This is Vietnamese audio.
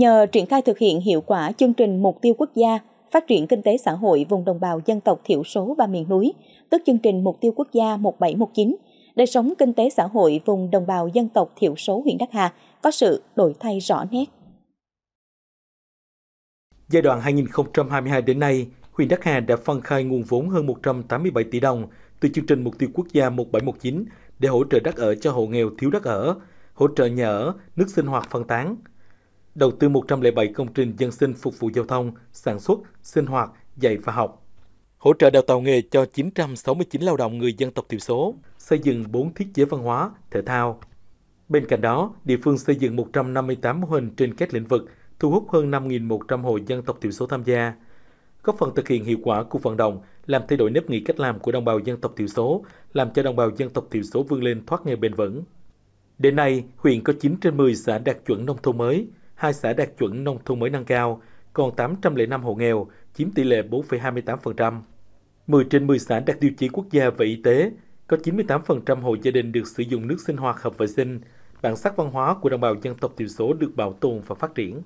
Nhờ triển khai thực hiện hiệu quả chương trình Mục tiêu Quốc gia Phát triển Kinh tế Xã hội vùng đồng bào dân tộc thiểu số và miền núi, tức chương trình Mục tiêu Quốc gia 1719, đời sống kinh tế xã hội vùng đồng bào dân tộc thiểu số huyện Đắc Hà có sự đổi thay rõ nét. Giai đoạn 2022 đến nay, huyện Đắc Hà đã phân khai nguồn vốn hơn 187 tỷ đồng từ chương trình Mục tiêu Quốc gia 1719 để hỗ trợ đất ở cho hộ nghèo thiếu đất ở, hỗ trợ nhà ở, nước sinh hoạt phân tán – đầu tư 107 công trình dân sinh phục vụ giao thông, sản xuất, sinh hoạt, dạy và học. Hỗ trợ đào tạo nghề cho 969 lao động người dân tộc thiểu số, xây dựng 4 thiết chế văn hóa, thể thao. Bên cạnh đó, địa phương xây dựng 158 mô hình trên các lĩnh vực, thu hút hơn 5.100 hộ dân tộc thiểu số tham gia, góp phần thực hiện hiệu quả cuộc vận động, làm thay đổi nếp nghĩ cách làm của đồng bào dân tộc thiểu số, làm cho đồng bào dân tộc thiểu số vươn lên thoát nghèo bền vững. Đến nay, huyện có 9 trên 10 xã đạt chuẩn nông thôn mới, hai xã đạt chuẩn nông thôn mới nâng cao, còn 805 hộ nghèo, chiếm tỷ lệ 4,28%. 10 trên 10 xã đạt tiêu chí quốc gia về y tế, có 98% hộ gia đình được sử dụng nước sinh hoạt hợp vệ sinh, bản sắc văn hóa của đồng bào dân tộc thiểu số được bảo tồn và phát triển.